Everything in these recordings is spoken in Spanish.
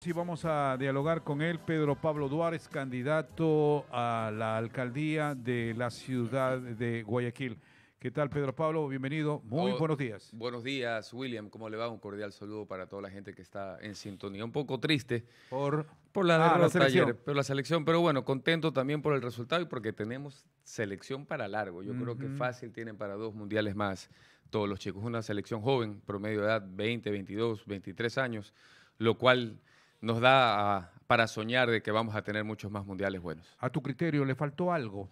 Sí, vamos a dialogar con él, Pedro Pablo Duárez, candidato a la alcaldía de la ciudad de Guayaquil. ¿Qué tal, Pedro Pablo? Bienvenido. Muy oh, buenos días. Buenos días, William. ¿Cómo le va? Un cordial saludo para toda la gente que está en sintonía. Un poco triste por, por la, ah, selección. pero la selección. Pero bueno, contento también por el resultado y porque tenemos selección para largo. Yo creo que fácil tienen para dos mundiales más todos los chicos. Una selección joven, promedio de edad 20, 22, 23 años, lo cual nos da ah, para soñar de que vamos a tener muchos más mundiales buenos. A tu criterio, ¿le faltó algo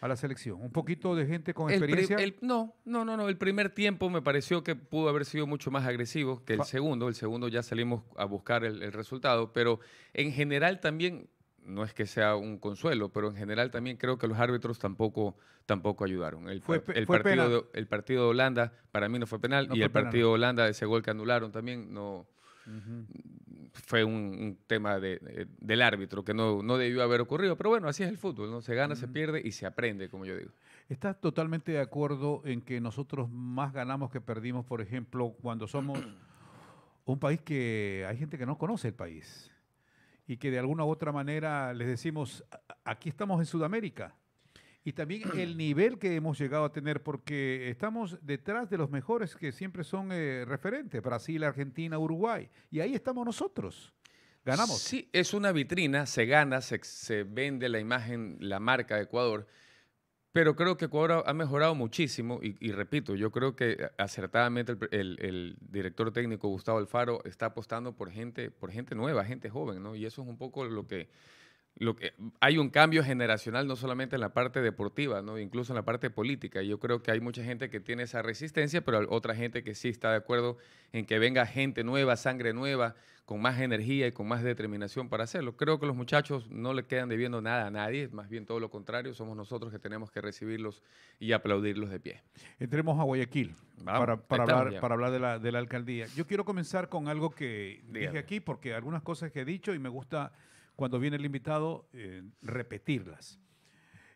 a la selección? ¿Un poquito de gente con experiencia? no, no, no, no. El primer tiempo me pareció que pudo haber sido mucho más agresivo que el segundo. El segundo ya salimos a buscar el, resultado, pero en general también no es que sea un consuelo, pero en general también creo que los árbitros tampoco, tampoco ayudaron. El, fue, partido de, el partido de Holanda para mí no fue penal y el partido de Holanda, ese gol que anularon también no, fue un, tema del árbitro que no, no, debió haber ocurrido. Pero bueno, así es el fútbol, ¿no? Se gana, se pierde y se aprende, como yo digo. ¿Estás totalmente de acuerdo en que nosotros más ganamos que perdimos, por ejemplo, cuando somos un país que hay gente que no conoce el país y que de alguna u otra manera les decimos, aquí estamos en Sudamérica? y también el nivel que hemos llegado a tener, porque estamos detrás de los mejores que siempre son eh, referentes, Brasil, Argentina, Uruguay, y ahí estamos nosotros. Ganamos. Sí, es una vitrina, se gana, se, se vende la imagen, la marca de Ecuador, pero creo que Ecuador ha mejorado muchísimo y, repito, yo creo que acertadamente el, director técnico Gustavo Alfaro está apostando por gente, por gente nueva, gente joven, ¿no? Y eso es un poco lo que que, hay un cambio generacional no solamente en la parte deportiva, ¿no? incluso en la parte política. Yo creo que hay mucha gente que tiene esa resistencia, pero hay otra gente que sí está de acuerdo en que venga gente nueva, sangre nueva, con más energía y con más determinación para hacerlo. Creo que los muchachos no le quedan debiendo nada a nadie, más bien todo lo contrario, somos nosotros que tenemos que recibirlos y aplaudirlos de pie. Entremos a Guayaquil para, para hablar, de la, alcaldía. Yo quiero comenzar con algo que dije aquí, porque algunas cosas que he dicho y me gusta cuando viene el invitado, eh, repetirlas.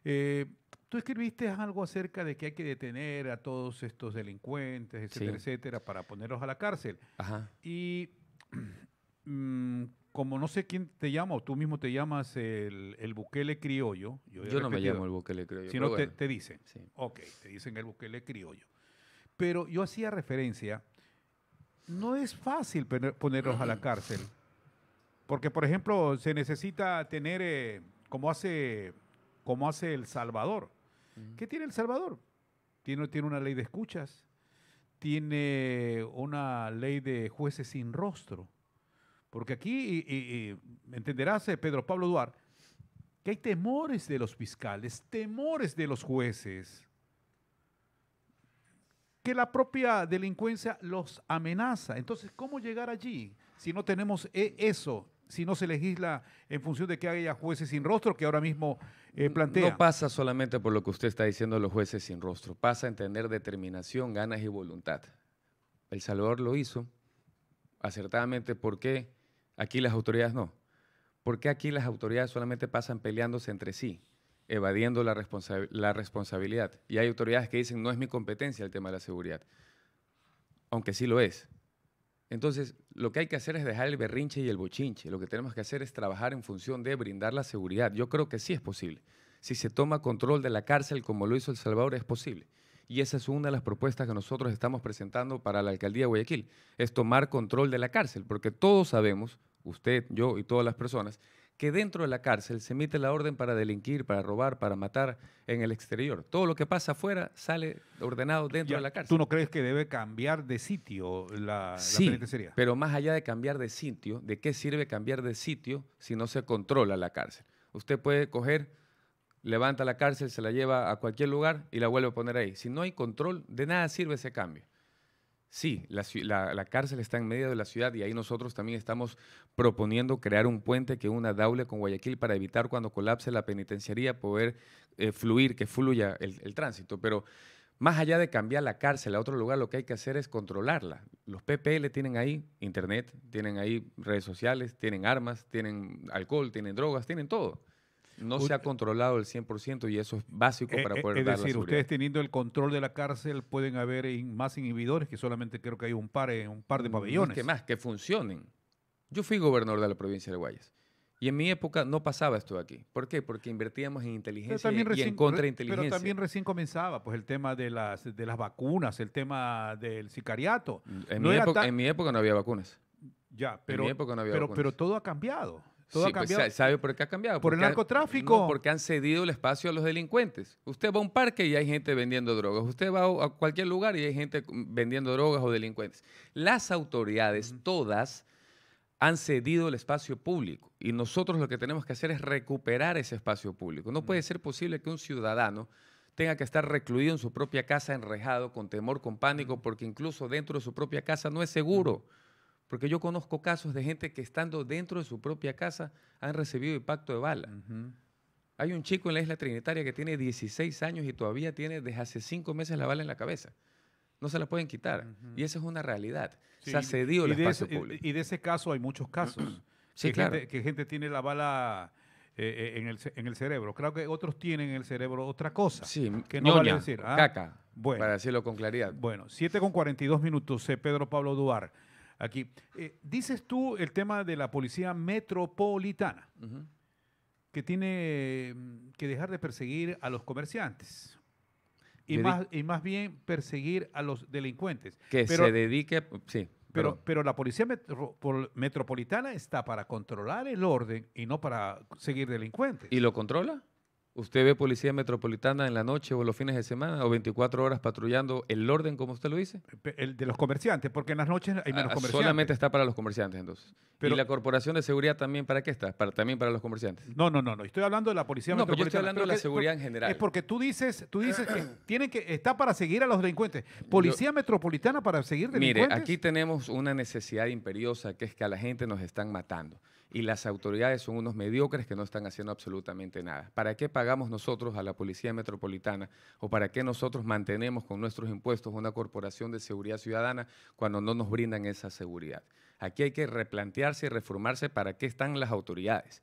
Eh, tú escribiste algo acerca de que hay que detener a todos estos delincuentes, etcétera, etcétera, para ponerlos a la cárcel. Ajá. Y mm, como no sé quién te llama, o tú mismo te llamas el, el Bukele criollo. Yo, no me llamo el buquele criollo. Sino no, te, te, dicen. te dicen el buquele criollo. Pero yo hacía referencia, no es fácil ponerlos a la cárcel porque, por ejemplo, se necesita tener, eh, como, hace, como hace El Salvador. ¿Qué tiene El Salvador? Tiene, tiene una ley de escuchas, tiene una ley de jueces sin rostro. Porque aquí, entenderás, eh, Pedro Pablo Duarte, que hay temores de los fiscales, temores de los jueces, que la propia delincuencia los amenaza. Entonces, ¿cómo llegar allí si no tenemos eh, eso si no se legisla en función de que haya jueces sin rostro que ahora mismo eh, plantea. No pasa solamente por lo que usted está diciendo los jueces sin rostro, pasa en tener determinación, ganas y voluntad. El Salvador lo hizo acertadamente, ¿por qué aquí las autoridades no? Porque aquí las autoridades solamente pasan peleándose entre sí, evadiendo la responsabilidad? Y hay autoridades que dicen, no es mi competencia el tema de la seguridad, aunque sí lo es entonces, lo que hay que hacer es dejar el berrinche y el bochinche. Lo que tenemos que hacer es trabajar en función de brindar la seguridad. Yo creo que sí es posible. Si se toma control de la cárcel como lo hizo El Salvador, es posible. Y esa es una de las propuestas que nosotros estamos presentando para la alcaldía de Guayaquil, es tomar control de la cárcel, porque todos sabemos, usted, yo y todas las personas, que dentro de la cárcel se emite la orden para delinquir, para robar, para matar en el exterior. Todo lo que pasa afuera sale ordenado dentro de la cárcel. ¿Tú no crees que debe cambiar de sitio la, sí, Pero más allá de cambiar de sitio, ¿de qué sirve cambiar de sitio si no se controla la cárcel? Usted puede coger, levanta la cárcel, se la lleva a cualquier lugar y la vuelve a poner ahí. Si no hay control, de nada sirve ese cambio. Sí, la, cárcel está en medio de la ciudad y ahí nosotros también estamos proponiendo crear un puente que una daule con Guayaquil para evitar cuando colapse la penitenciaría poder eh, fluir, que fluya el, el tránsito. Pero más allá de cambiar la cárcel a otro lugar, lo que hay que hacer es controlarla. Los PPL tienen ahí internet, tienen ahí redes sociales, tienen armas, tienen alcohol, tienen drogas, tienen todo. No se ha controlado el 100% y eso es básico eh, para eh, poder eh, Es decir, ustedes teniendo el control de la cárcel pueden haber más inhibidores, que solamente creo que hay un par, eh, un par de mm, pabellones. que más, que funcionen. Yo fui gobernador de la provincia de Guayas. Y en mi época no pasaba esto aquí. ¿Por qué? Porque invertíamos en inteligencia y en contrainteligencia. Pero también recién comenzaba, pues el tema de las, vacunas, el tema del sicariato. Mm, en, mi, época, en mi época no había vacunas. Ya, pero, pero todo ha cambiado sí, pues, ¿Sabe por qué ha cambiado? Por el narcotráfico. no, porque han cedido el espacio a los delincuentes. Usted va a un parque y hay gente vendiendo drogas. Usted va a cualquier lugar y hay gente vendiendo drogas o delincuentes. Las autoridades, todas, han cedido el espacio público. Y nosotros lo que tenemos que hacer es recuperar ese espacio público. No puede ser posible que un ciudadano tenga que estar recluido en su propia casa, enrejado, con temor, con pánico, porque incluso dentro de su propia casa no es seguro. Porque yo conozco casos de gente que estando dentro de su propia casa han recibido impacto de bala. Hay un chico en la isla Trinitaria que tiene 16 años y todavía tiene desde hace 5 meses la bala en la cabeza. No se la pueden quitar. Y esa es una realidad. se ha cedido el espacio público. Y de ese caso hay muchos casos. sí, que claro. Gente, que gente tiene la bala eh, eh, en, el, cerebro. Creo que otros tienen en el cerebro otra cosa. Sí, que no ñoña, decir. ¿ah? Caca. para decirlo con claridad. Bueno, 7 con 42 minutos, C. Pedro Pablo Duarte aquí. Eh, dices tú el tema de la policía metropolitana, que tiene mm, que dejar de perseguir a los comerciantes. Y más, y más bien perseguir a los delincuentes. Que se dedique, sí. Pero, pero, la policía metropolitana está para controlar el orden y no para seguir delincuentes. ¿Y lo controla? Usted ve policía metropolitana en la noche o los fines de semana o 24 horas patrullando el orden, como usted lo dice. Eh, el de los comerciantes, porque en las noches hay menos ah, comerciantes. Solamente está para los comerciantes, entonces. y la corporación de seguridad también, ¿para qué está? Para, también para los comerciantes. No, no, no, no. Estoy hablando de la policía metropolitana. No, yo estoy hablando de la seguridad en general. Es porque tú dices, tú dices que tiene que está para seguir a los delincuentes. Policía metropolitana para seguir delincuentes. Mire, aquí tenemos una necesidad imperiosa que es que a la gente nos están matando y las autoridades son unos mediocres que no están haciendo absolutamente nada. ¿Para qué pagamos nosotros a la Policía Metropolitana o para qué nosotros mantenemos con nuestros impuestos una corporación de seguridad ciudadana cuando no nos brindan esa seguridad? Aquí hay que replantearse y reformarse para qué están las autoridades.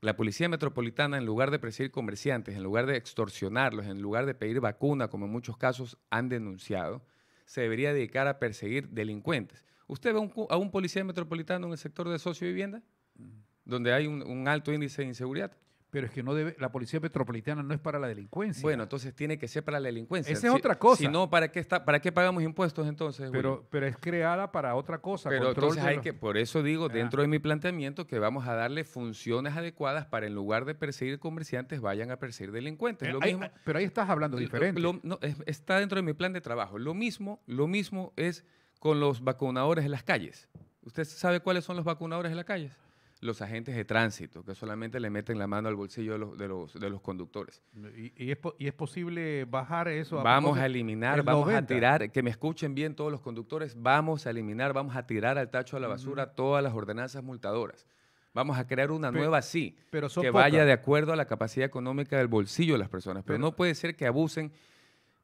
La policía metropolitana, en lugar de perseguir comerciantes, en lugar de extorsionarlos, en lugar de pedir vacuna, como en muchos casos han denunciado, se debería dedicar a perseguir delincuentes. ¿Usted ve a un, a un policía metropolitano en el sector de socio vivienda? donde hay un, alto índice de inseguridad. Pero es que no debe, la policía metropolitana no es para la delincuencia. Bueno, entonces tiene que ser para la delincuencia. Esa es otra cosa. Si no, ¿para qué, está, ¿para qué pagamos impuestos entonces? Pero, pero es creada para otra cosa. Pero hay que, por eso digo, ah. dentro de mi planteamiento, que vamos a darle funciones adecuadas para en lugar de perseguir comerciantes, vayan a perseguir delincuentes. Eh, lo mismo, pero ahí estás hablando diferente. no, está dentro de mi plan de trabajo. Lo mismo, lo mismo es con los vacunadores en las calles. ¿Usted sabe cuáles son los vacunadores en las calles? los agentes de tránsito, que solamente le meten la mano al bolsillo de los, conductores. ¿Y, y, es, posible bajar eso? A vamos a eliminar, vamos a tirar, que me escuchen bien todos los conductores, vamos a eliminar, vamos a tirar al tacho a la basura todas las ordenanzas multadoras. Vamos a crear una nueva sí, que vaya de acuerdo a la capacidad económica del bolsillo de las personas, pero no puede ser que abusen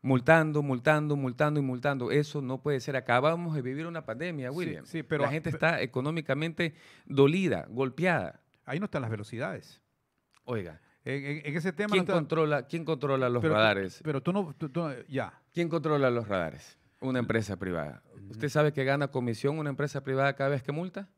multando, multando, multando y multando. Eso no puede ser. Acabamos de vivir una pandemia, William. Sí, pero, la gente está económicamente dolida, golpeada. Ahí no están las velocidades. Oiga. En, ese tema. ¿Quién, controla, ¿quién controla los radares? Pero tú no. ya. ¿Quién controla los radares? Una empresa privada. ¿Usted sabe que gana comisión una empresa privada cada vez que multa?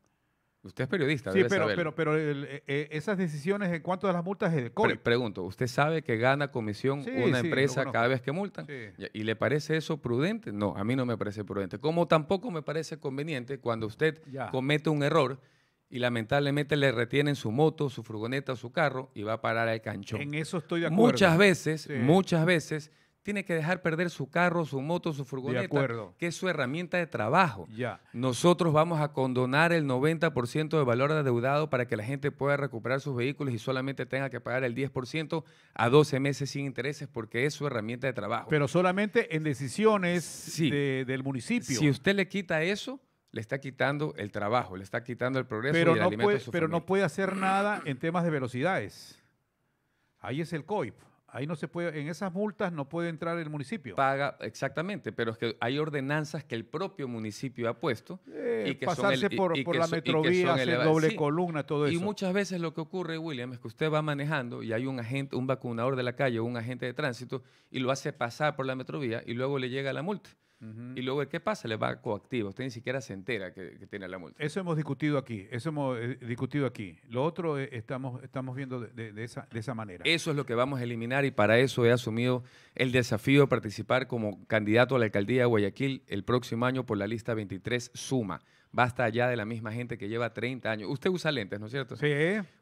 Usted es periodista, sí, pero, pero, pero eh, eh, esas decisiones en cuanto a las multas es pregunto, ¿usted sabe que gana comisión una empresa cada vez que multan? ¿Y le parece eso prudente? No, a mí no me parece prudente. Como tampoco me parece conveniente cuando usted comete un error y lamentablemente le retienen su moto, su furgoneta, su carro y va a parar al canchón. En eso estoy de acuerdo. Muchas veces, muchas veces tiene que dejar perder su carro, su moto, su furgoneta, que es su herramienta de trabajo. Ya. Nosotros vamos a condonar el 90% de valor adeudado para que la gente pueda recuperar sus vehículos y solamente tenga que pagar el 10% a 12 meses sin intereses porque es su herramienta de trabajo. Pero solamente en decisiones del municipio. Si usted le quita eso, le está quitando el trabajo, le está quitando el progreso pero y el alimento Pero no puede hacer nada en temas de velocidades. Ahí es el COIP. Ahí no se puede, en esas multas no puede entrar el municipio. Paga, exactamente, pero es que hay ordenanzas que el propio municipio ha puesto. Eh, y que pasarse por, la metrovía, hacer doble columna, todo eso. Y muchas veces lo que ocurre, William, es que usted va manejando y hay un agente, un vacunador de la calle o un agente de tránsito y lo hace pasar por la metrovía y luego le llega la multa. Y luego, ¿qué pasa? Le va coactivo. Usted ni siquiera se entera que, tiene la multa. Eso hemos discutido aquí. Eso hemos eh, discutido aquí. Lo otro eh, estamos, estamos viendo de, esa, manera. Eso es lo que vamos a eliminar y para eso he asumido el desafío de participar como candidato a la alcaldía de Guayaquil el próximo año por la lista 23 Suma. Basta allá de la misma gente que lleva 30 años. Usted usa lentes, ¿no es cierto? Sí.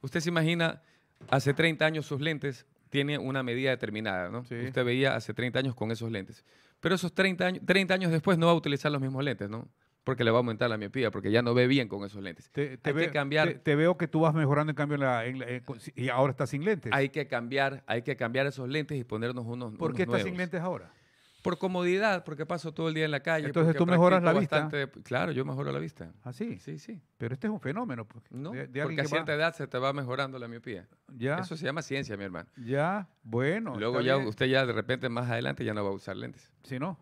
Usted se imagina hace 30 años sus lentes tiene una medida determinada, ¿no? Usted veía hace 30 años con esos lentes. Pero esos 30 años, 30 años después no va a utilizar los mismos lentes, ¿no? Porque le va a aumentar la miopía, porque ya no ve bien con esos lentes. Te, hay que cambiar. Te, veo que tú vas mejorando en cambio la, y ahora estás sin lentes. Hay que cambiar, hay que cambiar esos lentes y ponernos unos. nuevos. ¿Por qué estás sin lentes ahora? Por comodidad, porque paso todo el día en la calle. Entonces tú mejoras la vista. claro, yo mejoro la vista. ¿Ah, sí? Sí, sí. Pero este es un fenómeno. Pues, porque, a cierta edad se te va mejorando la miopía. Eso se llama ciencia, mi hermano. Ya, bueno. Luego ya usted ya de repente más adelante ya no va a usar lentes. Si no.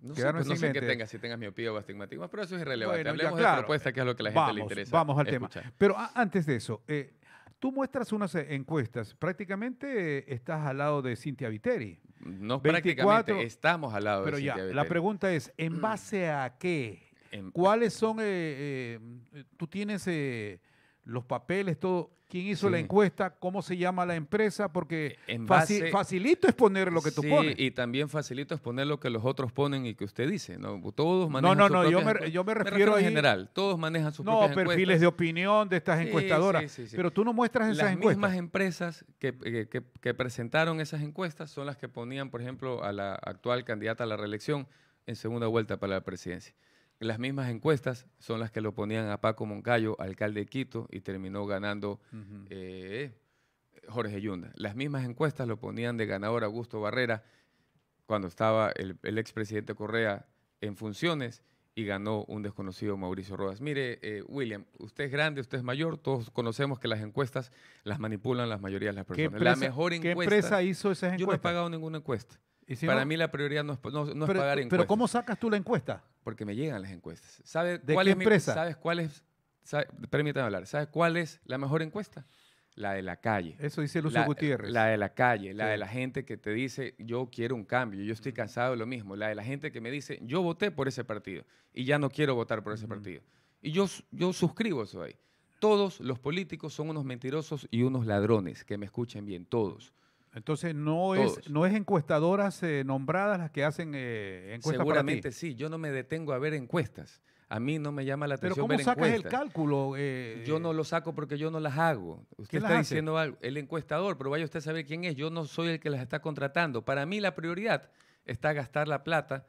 No sé, pues, no sé qué tengas, si tengas miopía o astigmatismo, pero eso es irrelevante. Hablemos de propuesta, que es lo que a la gente le interesa. Vamos al tema. Pero antes de eso, eh, tú muestras unas eh, encuestas. Prácticamente eh, estás al lado de Cintia Viteri. No prácticamente, estamos al lado pero ya, La pregunta es, ¿en mm. base a qué? ¿Cuáles son, eh, eh, tú tienes eh, los papeles, todo. ¿Quién hizo la encuesta? ¿Cómo se llama la empresa? Porque e, facilito exponer lo que tú pones. Y también facilito exponer lo que los otros ponen y que usted dice. ¿no? Todos manejan No, no, no, yo me, refiero, en general. Todos manejan sus No, perfiles de opinión de estas encuestadoras. Pero tú no muestras esas Las mismas empresas eh, que presentaron esas encuestas son las que ponían, por ejemplo, a la actual candidata a la reelección en segunda vuelta para la presidencia. Las mismas encuestas son las que lo ponían a Paco Moncayo, alcalde de Quito, y terminó ganando eh, Jorge Yunda. Las mismas encuestas lo ponían de ganador Augusto Barrera cuando estaba el, expresidente Correa en funciones y ganó un desconocido Mauricio Rodas. Mire, eh, William, usted es grande, usted es mayor, todos conocemos que las encuestas las manipulan las mayorías de las personas. la mejor ¿Qué empresa hizo esas encuestas? Yo no he pagado ninguna encuesta para mí la prioridad no es, pagar encuestas. Pero ¿cómo sacas tú la encuesta? Porque me llegan las encuestas. ¿Sabes ¿De cuál es empresa? ¿Sabes cuál es? permítame hablar. ¿Sabes cuál es la mejor encuesta? La de la calle. Eso dice Lucio Gutiérrez. La de la calle, la de la gente que te dice, yo quiero un cambio, yo estoy cansado de lo mismo. La de la gente que me dice, yo voté por ese partido y ya no quiero votar por ese partido. Y yo, yo suscribo eso ahí. Todos los políticos son unos mentirosos y unos ladrones, que me escuchen bien, todos. Entonces no es, no es encuestadoras eh, nombradas las que hacen eh, encuestas. Seguramente sí, yo no me detengo a ver encuestas. A mí no me llama la atención. Pero ¿cómo sacas el cálculo? Eh? yo no lo saco porque yo no las hago. Usted está diciendo algo. El encuestador, pero vaya usted a saber quién es. Yo no soy el que las está contratando. Para mí la prioridad está gastar la plata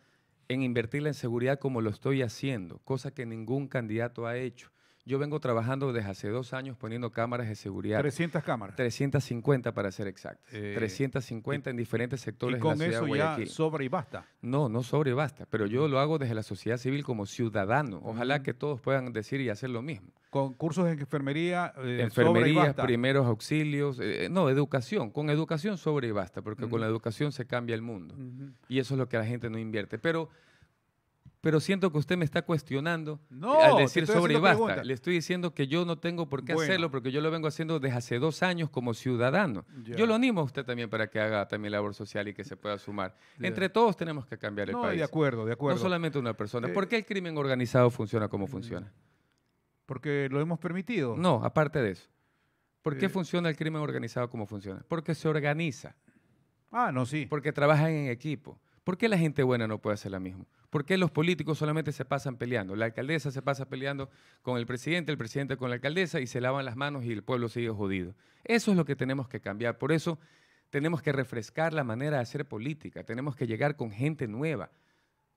en invertirla en seguridad como lo estoy haciendo, cosa que ningún candidato ha hecho. Yo vengo trabajando desde hace dos años poniendo cámaras de seguridad. 300 cámaras. 350 para ser exactos. 350 eh, en diferentes sectores de la ciudad eso ya sobre y basta. No, no sobre y basta, pero yo lo hago desde la sociedad civil como ciudadano. Ojalá que todos puedan decir y hacer lo mismo. Con cursos de enfermería, eh, enfermería, primeros auxilios, eh, no, educación, con educación sobre y basta, porque con la educación se cambia el mundo. Y eso es lo que la gente no invierte, pero pero siento que usted me está cuestionando eh, al decir sobre y basta. Le estoy diciendo que yo no tengo por qué hacerlo porque yo lo vengo haciendo desde hace dos años como ciudadano. Yo lo animo a usted también para que haga también labor social y que se pueda sumar. Entre todos tenemos que cambiar el no, país. De acuerdo, de acuerdo. No solamente una persona. Eh, ¿Por qué el crimen organizado funciona como mm, funciona? Porque lo hemos permitido. No, aparte de eso. ¿Por qué eh, funciona el crimen organizado como funciona? Porque se organiza. Ah, no, sí. Porque trabajan en equipo ¿Por qué la gente buena no puede hacer la misma? ¿Por qué los políticos solamente se pasan peleando? La alcaldesa se pasa peleando con el presidente, el presidente con la alcaldesa y se lavan las manos y el pueblo sigue jodido. Eso es lo que tenemos que cambiar. Por eso tenemos que refrescar la manera de hacer política. Tenemos que llegar con gente nueva.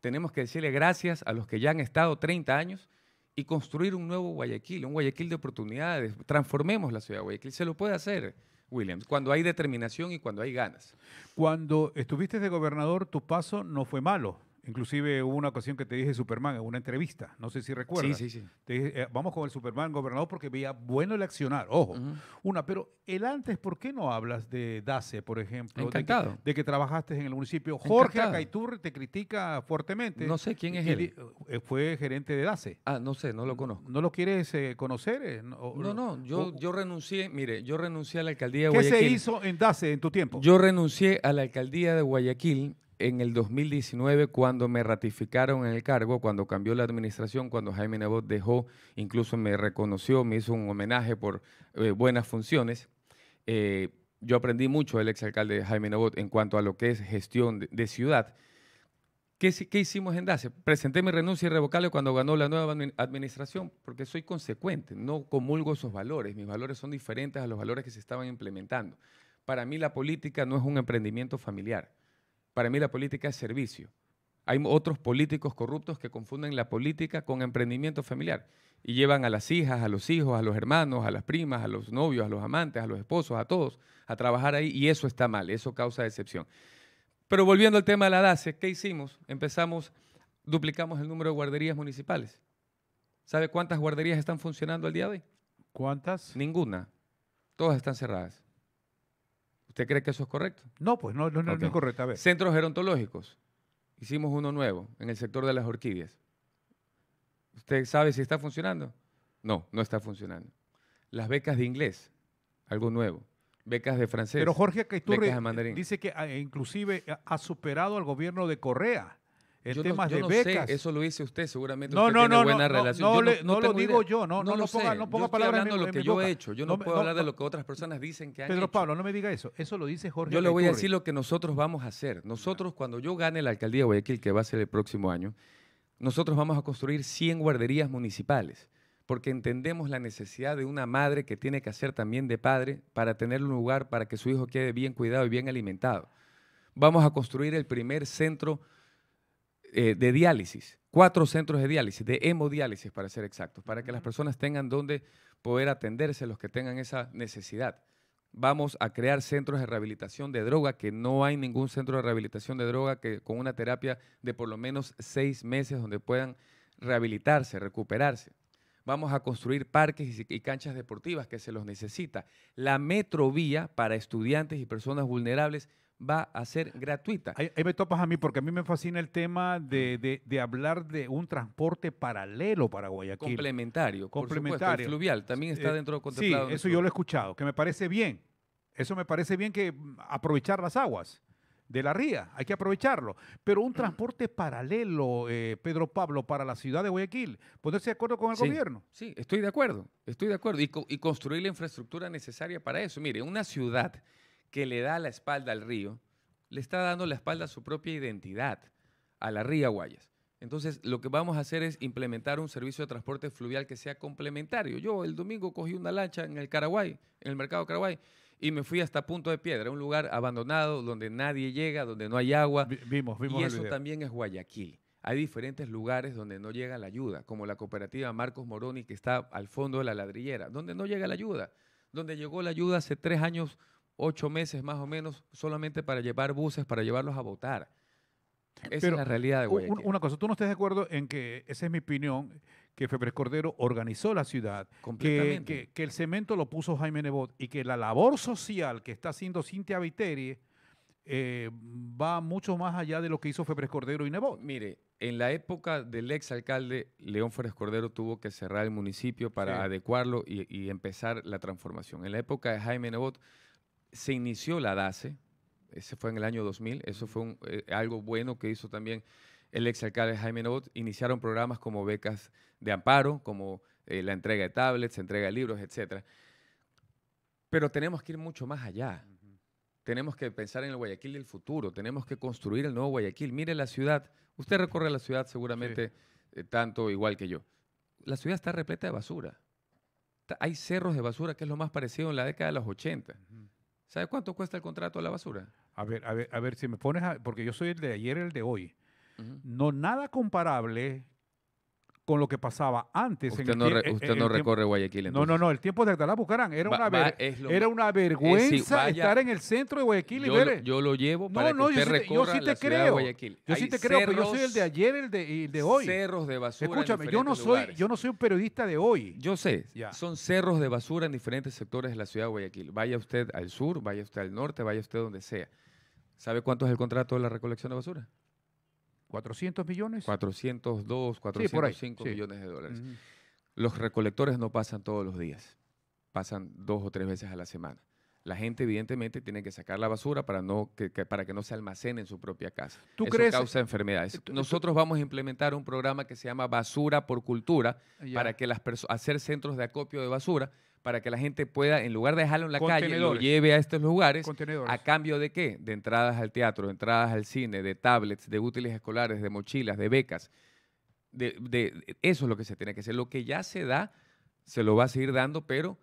Tenemos que decirle gracias a los que ya han estado 30 años y construir un nuevo Guayaquil, un Guayaquil de oportunidades. Transformemos la ciudad de Guayaquil. Se lo puede hacer. Williams, cuando hay determinación y cuando hay ganas. Cuando estuviste de gobernador, tu paso no fue malo. Inclusive hubo una ocasión que te dije Superman en una entrevista, no sé si recuerdas. Sí, sí, sí. Te dije, eh, vamos con el Superman gobernador porque veía bueno el accionar, ojo. Una, pero el antes, ¿por qué no hablas de DACE, por ejemplo? Encantado. De que, trabajaste en el municipio. Jorge Acaitur te critica fuertemente. No sé quién es él. Eh, fue gerente de DACE. Ah, no sé, no lo conozco. ¿No lo quieres eh, conocer? No, no, yo, yo renuncié, mire, yo renuncié a la alcaldía de Guayaquil. ¿Qué se hizo en DACE en tu tiempo? Yo renuncié a la alcaldía de Guayaquil en el 2019 cuando me ratificaron en el cargo, cuando cambió la administración, cuando Jaime Nebot dejó, incluso me reconoció, me hizo un homenaje por eh, buenas funciones. Eh, yo aprendí mucho del exalcalde Jaime Nebot en cuanto a lo que es gestión de, ciudad. ¿Qué, ¿Qué, hicimos en DACE? Presenté mi renuncia irrevocable cuando ganó la nueva administración, porque soy consecuente, no comulgo esos valores. Mis valores son diferentes a los valores que se estaban implementando. Para mí la política no es un emprendimiento familiar para mí la política es servicio. Hay otros políticos corruptos que confunden la política con emprendimiento familiar y llevan a las hijas, a los hijos, a los hermanos, a las primas, a los novios, a los amantes, a los esposos, a todos, a trabajar ahí y eso está mal, eso causa decepción. Pero volviendo al tema de la DACE, ¿qué hicimos? Empezamos, duplicamos el número de guarderías municipales. ¿Sabe cuántas guarderías están funcionando al día de hoy? ¿Cuántas? Ninguna. Todas están cerradas. ¿Usted cree que eso es correcto? No, pues no, no, es correcto. A Centros gerontológicos. Hicimos uno nuevo en el sector de las orquídeas. ¿Usted sabe si está funcionando? No, no está funcionando. Las becas de inglés, algo nuevo. Becas de francés. Pero Jorge Caiturri dice que ah, inclusive ha superado al gobierno de Correa yo no, de Sé, eso lo dice usted, seguramente no, usted no, tiene buena relación. No, yo no, lo digo yo, no, lo ponga, yo hablando lo que yo he hecho. Yo no, puedo hablar de lo que otras personas dicen que han Pedro Pablo, no me diga eso. Eso lo dice Jorge. Yo le voy a decir lo que nosotros vamos a hacer. Nosotros, cuando yo gane la alcaldía de Guayaquil, que va a ser el próximo año, nosotros vamos a construir 100 guarderías municipales porque entendemos la necesidad de una madre que tiene que hacer también de padre para tener un lugar para que su hijo quede bien cuidado y bien alimentado. Vamos a construir el primer centro eh, de diálisis, cuatro centros de diálisis, de hemodiálisis para ser exactos, para que las personas tengan donde poder atenderse los que tengan esa necesidad. Vamos a crear centros de rehabilitación de droga, que no hay ningún centro de rehabilitación de droga que con una terapia de por lo menos seis meses donde puedan rehabilitarse, recuperarse vamos a construir parques y canchas deportivas que se los necesita. La metrovía para estudiantes y personas vulnerables va a ser gratuita. Ahí, me topas a mí porque a mí me fascina el tema de, hablar de un transporte paralelo para Guayaquil. Complementario, complementario. fluvial también está eh, dentro contemplado. Sí, eso yo lo he escuchado, que me parece bien. Eso me parece bien que mm, aprovechar las aguas de la ría. Hay que aprovecharlo. Pero un mm. transporte paralelo, eh, Pedro Pablo, para la ciudad de Guayaquil, ponerse de acuerdo con el gobierno. Sí, estoy de acuerdo, estoy de acuerdo. Y, y, construir la infraestructura necesaria para eso. Mire, una ciudad que le da la espalda al río, le está dando la espalda a su propia identidad, a la ría Guayas. Entonces, lo que vamos a hacer es implementar un servicio de transporte fluvial que sea complementario. Yo el domingo cogí una lancha en el Caraguay, en el mercado Caraguay, y me fui hasta Punto de Piedra, un lugar abandonado donde nadie llega, donde no hay agua. vimos, vimos. Y eso también es Guayaquil. Hay diferentes lugares donde no llega la ayuda, como la cooperativa Marcos Moroni, que está al fondo de la ladrillera, donde no llega la ayuda. Donde llegó la ayuda hace tres años, ocho meses más o menos, solamente para llevar buses, para llevarlos a votar. Esa es la realidad de Guayaquil. Una cosa, tú no estés de acuerdo en que, esa es mi opinión, que Febres Cordero organizó la ciudad, que, el cemento lo puso Jaime Nebot y que la labor social que está haciendo Cintia Viteri eh, va mucho más allá de lo que hizo Febres Cordero y Nebot. Mire, en la época del exalcalde, León Febres Cordero tuvo que cerrar el municipio para adecuarlo y, empezar la transformación. En la época de Jaime Nebot se inició la DACE, ese fue en el año 2000, eso fue eh, algo bueno que hizo también el exalcalde Jaime Novot iniciaron programas como becas de amparo, como eh, la entrega de tablets, entrega de libros, etc. Pero tenemos que ir mucho más allá. Tenemos que pensar en el Guayaquil del futuro, tenemos que construir el nuevo Guayaquil. Mire la ciudad, usted recorre la ciudad seguramente eh, tanto igual que yo. La ciudad está repleta de basura. Hay cerros de basura que es lo más parecido en la década de los 80. ¿Sabe cuánto cuesta el contrato de la basura? A ver, a ver, a ver, si me pones a, porque yo soy el de ayer, el de hoy no nada comparable con lo que pasaba antes. Usted, en no, eh, usted recorre Guayaquil. No, no, no, el tiempo de Atalá buscarán era, una, eh, vergüenza estar en el centro de Guayaquil yo, y ver. Yo lo llevo para no, no, yo sí te, creo. Yo sí te creo, pero yo soy el de ayer el de, el de hoy. Cerros de basura. Escúchame, yo, no soy, yo no soy un periodista de hoy. Yo sé, son cerros de basura en diferentes sectores de la ciudad de Guayaquil. Vaya usted al sur, vaya usted al norte, vaya usted donde sea. ¿Sabe cuánto es el contrato de la recolección de basura? ¿400 millones? 402, 405 millones de dólares. Los recolectores no pasan todos los días, pasan dos o tres veces a la semana la gente evidentemente tiene que sacar la basura para, no, que, para que no se almacene en su propia casa. ¿Tú Eso crees? causa enfermedades. Eh, eh, Nosotros vamos a implementar un programa que se llama Basura por Cultura ah, para que las hacer centros de acopio de basura para que la gente pueda, en lugar de dejarlo en la calle, lo lleve a estos lugares. ¿A cambio de qué? De entradas al teatro, de entradas al cine, de tablets, de útiles escolares, de mochilas, de becas. de, eso es lo que se tiene que hacer. Lo que ya se da, se lo va a seguir dando, pero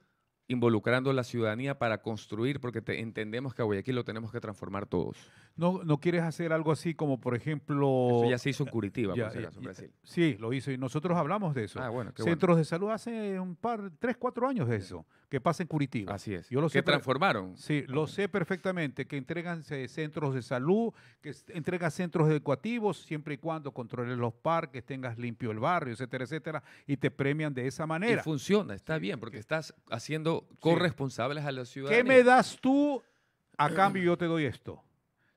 involucrando a la ciudadanía para construir, porque entendemos que a Guayaquil lo tenemos que transformar todos no, no quieres hacer algo así como, por ejemplo... Eso ya se hizo en Curitiba, por si en Brasil. Sí, lo hizo y nosotros hablamos de eso. Ah, centros de salud hace un par, tres, cuatro años de eso, que pasa en Curitiba. Así es. Yo lo que transformaron. Sí, lo sé perfectamente, que entregan eh, centros de salud, que entregan centros educativos, siempre y cuando controles los parques, tengas limpio el barrio, etcétera, etcétera, y te premian de esa manera. Y funciona, está bien, porque estás haciendo corresponsables a la ciudad ¿Qué me das tú? A cambio yo te doy esto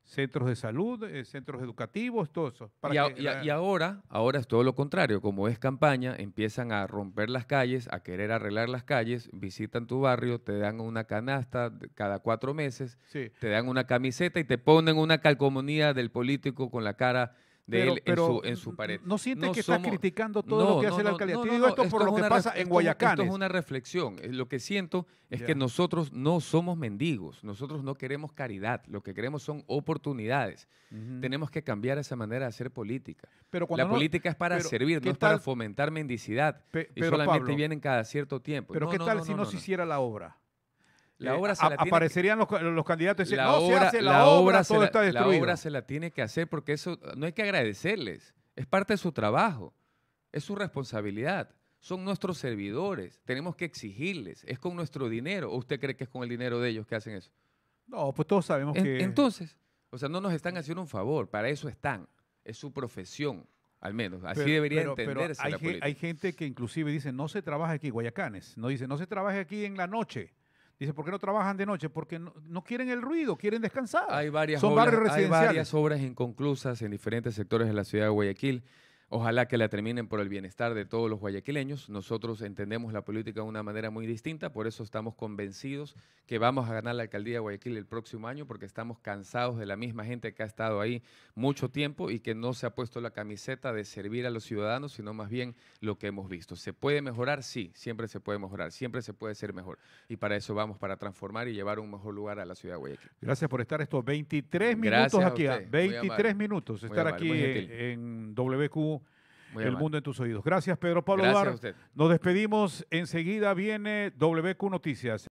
centros de salud, eh, centros educativos, todo eso. y, ahora, ahora es todo lo contrario. Como es campaña, empiezan a romper las calles, a querer arreglar las calles, visitan tu barrio, te dan una canasta cada cuatro meses, te dan una camiseta y te ponen una calcomonía del político con la cara de él en, su, pared. No sientes que somos, criticando todo lo que hace la alcaldía. esto, por es lo que en es una reflexión. Eh, lo que siento es que nosotros no somos mendigos. Nosotros no queremos caridad. Lo que queremos son oportunidades. Tenemos que cambiar esa manera de hacer política. Pero la política es para servir, no es para fomentar mendicidad. y solamente vienen cada cierto tiempo. Pero ¿qué tal si no se hiciera la obra? aparecerían los, candidatos y no, la, obra, está destruido. La obra se la tiene que hacer porque eso no hay que agradecerles. Es parte de su trabajo, es su responsabilidad. Son nuestros servidores, tenemos que exigirles. Es con nuestro dinero. ¿O usted cree que es con el dinero de ellos que hacen eso? No, pues todos sabemos que... Entonces, o sea, no nos están haciendo un favor, para eso están. Es su profesión, al menos. Así debería entenderse hay, hay gente que inclusive dice, no se trabaja aquí, Guayacanes. No dice, no se trabaja aquí en la noche. Dice, ¿por qué no trabajan de noche? Porque no, quieren el ruido, quieren descansar. Hay varias, Hay varias obras inconclusas en diferentes sectores de la ciudad de Guayaquil Ojalá que la terminen por el bienestar de todos los guayaquileños. Nosotros entendemos la política de una manera muy distinta, por eso estamos convencidos que vamos a ganar la alcaldía de Guayaquil el próximo año, porque estamos cansados de la misma gente que ha estado ahí mucho tiempo y que no se ha puesto la camiseta de servir a los ciudadanos, sino más bien lo que hemos visto. ¿Se puede mejorar? Sí, siempre se puede mejorar, siempre se puede ser mejor. Y para eso vamos, para transformar y llevar un mejor lugar a la ciudad de Guayaquil. Gracias por estar estos 23 minutos aquí, 23 ah, minutos estar aquí en WQ el mundo en tus oídos. Gracias, Pedro Pablo Gracias Nos despedimos. Enseguida viene WQ Noticias.